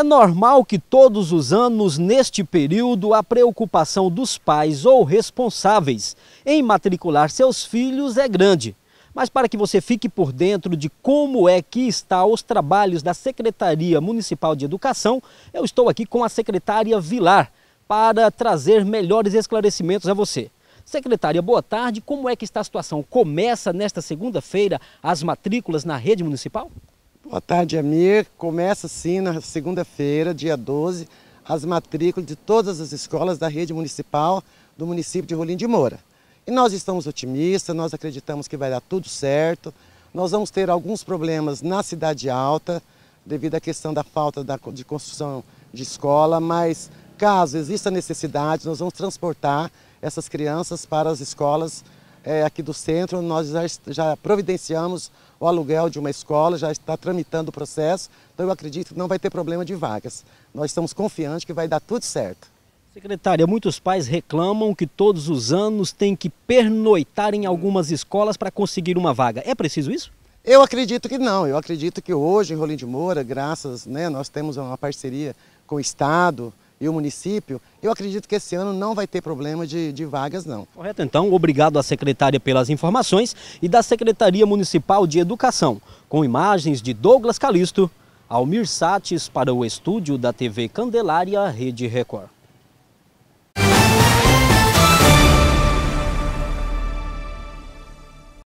É normal que todos os anos, neste período, a preocupação dos pais ou responsáveis em matricular seus filhos é grande. Mas para que você fique por dentro de como é que está os trabalhos da Secretaria Municipal de Educação, eu estou aqui com a secretária Vilar para trazer melhores esclarecimentos a você. Secretária, boa tarde. Como é que está a situação? Começa nesta segunda-feira as matrículas na rede municipal? Boa tarde, Amir. Começa sim na segunda-feira, dia 12, as matrículas de todas as escolas da rede municipal do município de Rolim de Moura. E nós estamos otimistas, nós acreditamos que vai dar tudo certo. Nós vamos ter alguns problemas na cidade alta, devido à questão da falta de construção de escola, mas caso exista necessidade, nós vamos transportar essas crianças para as escolas municipais é, aqui do centro, nós já, já providenciamos o aluguel de uma escola, já está tramitando o processo, então eu acredito que não vai ter problema de vagas. Nós estamos confiantes que vai dar tudo certo. Secretária, muitos pais reclamam que todos os anos tem que pernoitar em algumas escolas para conseguir uma vaga. É preciso isso? Eu acredito que não. Eu acredito que hoje em Rolim de Moura, graças, né, nós temos uma parceria com o Estado, e o município, eu acredito que esse ano não vai ter problema de, de vagas, não. Correto, então. Obrigado à secretária pelas informações e da Secretaria Municipal de Educação. Com imagens de Douglas Calisto, Almir Sates para o estúdio da TV Candelária Rede Record.